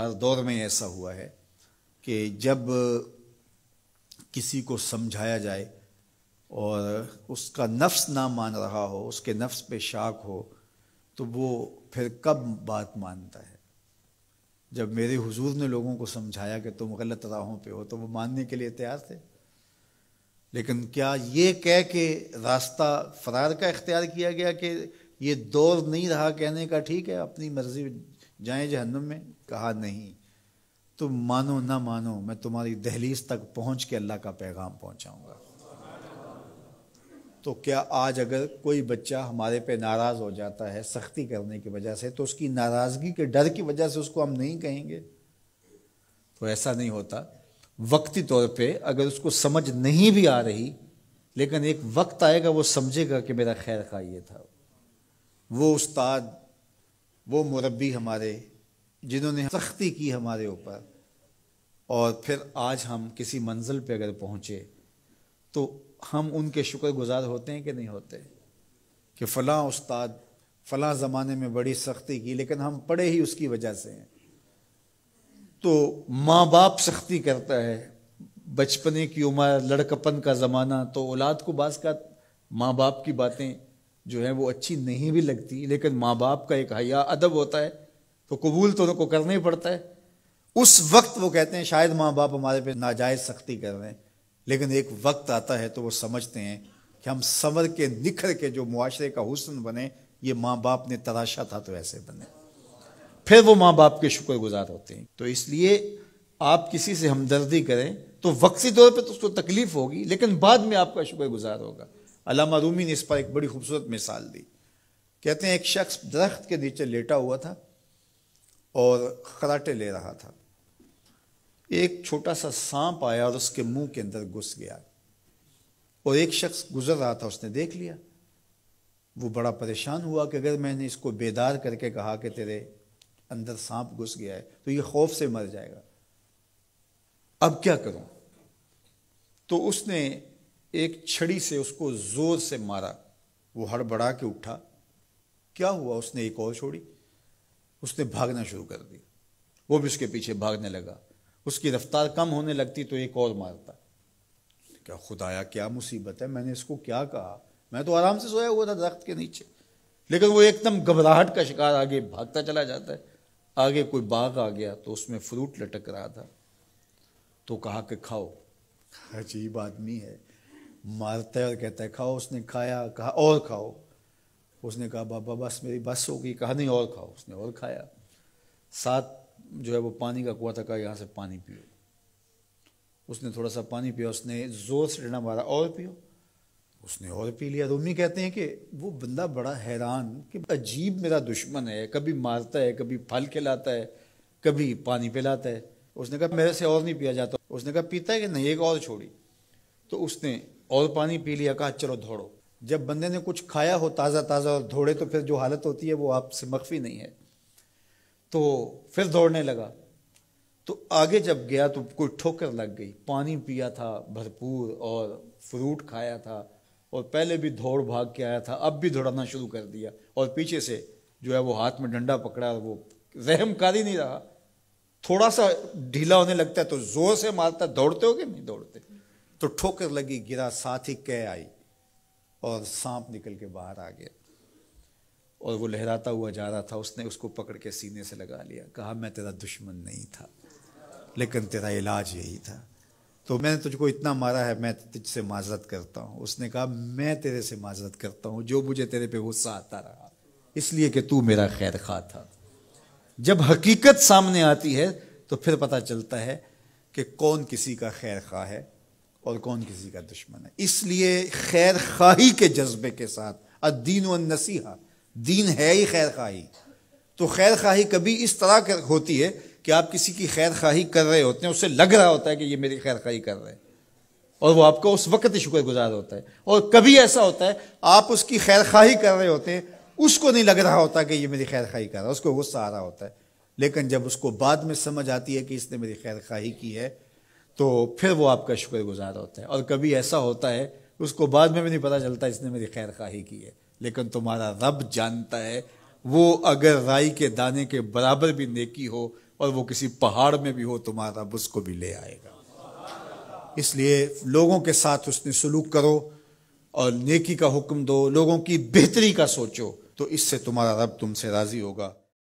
हर दौर में ऐसा हुआ है कि जब किसी को समझाया जाए और उसका नफ्स ना मान रहा हो उसके नफ्स पे शाक हो तो वो फिर कब बात मानता है जब मेरे हुजूर ने लोगों को समझाया कि तुम गलत राहों पे हो तो वो मानने के लिए तैयार थे लेकिन क्या ये कह के रास्ता फरार का इख्तियार किया गया कि ये दौर नहीं रहा कहने का ठीक है अपनी मर्जी जाए जहन्नुम में कहा नहीं तुम मानो ना मानो मैं तुम्हारी दहलीज तक पहुंच के अल्लाह का पैगाम पहुंचाऊंगा तो क्या आज अगर कोई बच्चा हमारे पे नाराज़ हो जाता है सख्ती करने की वजह से तो उसकी नाराज़गी के डर की वजह से उसको हम नहीं कहेंगे तो ऐसा नहीं होता वक्ती तौर पे अगर उसको समझ नहीं भी आ रही लेकिन एक वक्त आएगा वो समझेगा कि मेरा खैर का ये था वो उस्ताद वो मुरबी हमारे जिन्होंने सख्ती की हमारे ऊपर और फिर आज हम किसी मंजिल पे अगर पहुँचे तो हम उनके शुक्रगुजार होते हैं कि नहीं होते कि फ़लाँ उस्ताद फ़लाँ ज़माने में बड़ी सख्ती की लेकिन हम पढ़े ही उसकी वजह से हैं तो माँ बाप सख्ती करता है बचपने की उम्र लड़कपन का ज़माना तो औलाद को बास का माँ बाप की बातें जो है वो अच्छी नहीं भी लगती लेकिन माँ बाप का एक हया अदब होता है तो कबूल तो उनको करना ही पड़ता है उस वक्त वो कहते हैं शायद माँ बाप हमारे पे नाजायज सख्ती कर रहे हैं लेकिन एक वक्त आता है तो वो समझते हैं कि हम समर के निखर के जो मुआरे का हुसन बने ये माँ बाप ने तराशा था तो ऐसे बने फिर वो माँ बाप के शुक्रगुजार होते हैं तो इसलिए आप किसी से हमदर्दी करें तो वक्ती तौर पर तो उसको तकलीफ होगी लेकिन बाद में आपका शुक्रगुजार होगा अलामा रूमी ने इस पर एक बड़ी खूबसूरत मिसाल दी कहते हैं एक शख्स दरख्त के नीचे लेटा हुआ था और खराटे ले रहा था एक छोटा सा सांप आया और उसके मुंह के अंदर घुस गया और एक शख्स गुजर रहा था उसने देख लिया वो बड़ा परेशान हुआ कि अगर मैंने इसको बेदार करके कहा कि तेरे अंदर सांप घुस गया है तो ये खौफ से मर जाएगा अब क्या करूं तो उसने एक छड़ी से उसको जोर से मारा वो हड़बड़ा के उठा क्या हुआ उसने एक और छोड़ी उसने भागना शुरू कर दिया वो भी उसके पीछे भागने लगा उसकी रफ्तार कम होने लगती तो एक और मारता क्या खुदाया क्या मुसीबत है मैंने इसको क्या कहा मैं तो आराम से सोया हुआ था दरख्त के नीचे लेकिन वो एकदम घबराहट का शिकार आगे भागता चला जाता है आगे कोई बाग आ गया तो उसमें फ्रूट लटक रहा था तो कहा कि खाओ अजीब आदमी है मारता है और कहता है खाओ उसने खाया कहा और खाओ उसने कहा बाबा बस मेरी बस हो गई कहा नहीं और खाओ उसने और खाया साथ जो है वो पानी का कुआ था कहा यहाँ से पानी पियो उसने थोड़ा सा पानी पिया उसने ज़ोर से डंडा मारा और पियो उसने और पी लिया रूमी तो कहते हैं कि वो बंदा बड़ा हैरान कि अजीब मेरा दुश्मन है कभी मारता है कभी फल खिलाता है कभी पानी पिलाता है उसने कहा मेरे से और नहीं पिया जाता उसने कहा पीता है कि नहीं एक और छोड़ी तो उसने और पानी पी लिया कहा चलो दौड़ो जब बंदे ने कुछ खाया हो ताज़ा ताज़ा और दौड़े तो फिर जो हालत होती है वो आपसे मख्फी नहीं है तो फिर दौड़ने लगा तो आगे जब गया तो कोई ठोकर लग गई पानी पिया था भरपूर और फ्रूट खाया था और पहले भी दौड़ भाग के आया था अब भी दौड़ाना शुरू कर दिया और पीछे से जो है वो हाथ में डंडा पकड़ा और वो रहम कर ही नहीं रहा थोड़ा सा ढीला होने लगता है तो जोर से मारता दौड़ते हो कि नहीं दौड़ते तो ठोकर लगी गिरा साथ ही कह आई और सांप निकल के बाहर आ गया और वो लहराता हुआ जा रहा था उसने उसको पकड़ के सीने से लगा लिया कहा मैं तेरा दुश्मन नहीं था लेकिन तेरा इलाज यही था तो मैंने तुझको इतना मारा है मैं तुझसे माजरत करता हूँ उसने कहा मैं तेरे से माजरत करता हूँ जो मुझे तेरे पे गुस्सा आता रहा इसलिए कि तू मेरा खैर खा था जब हकीकत सामने आती है तो फिर पता चलता है कि कौन किसी का खैर खा है और कौन किसी का दुश्मन है इसलिए खैर खाही के जज्बे के साथ अदीन व नसीहा दीन है ही खैर खाही तो खैर खाही कभी इस तरह कर होती है कि आप किसी की खैर खाही कर रहे होते हैं उससे लग रहा होता है कि ये मेरी खैर खाही कर रहे हैं और वो आपका उस वक्त ही शुक्रगुजार होता है और कभी ऐसा होता है आप उसकी खैर खाही कर रहे होते हैं उसको नहीं लग रहा होता कि ये मेरी खैर खाही कर रहा है उसको गुस्सा आ रहा होता है लेकिन जब उसको बाद में समझ आती है कि इसने मेरी खैर खाही की है तो फिर वो आपका शुक्रगुजार होता है और कभी ऐसा होता है उसको बाद में भी नहीं पता चलता इसने मेरी खैर खाही की है लेकिन तुम्हारा रब जानता है वो अगर राई के दाने के बराबर भी नेकी हो और वो किसी पहाड़ में भी हो तुम्हारा रब उसको भी ले आएगा इसलिए लोगों के साथ उसने सलूक करो और नेकी का हुक्म दो लोगों की बेहतरी का सोचो तो इससे तुम्हारा रब तुमसे राज़ी होगा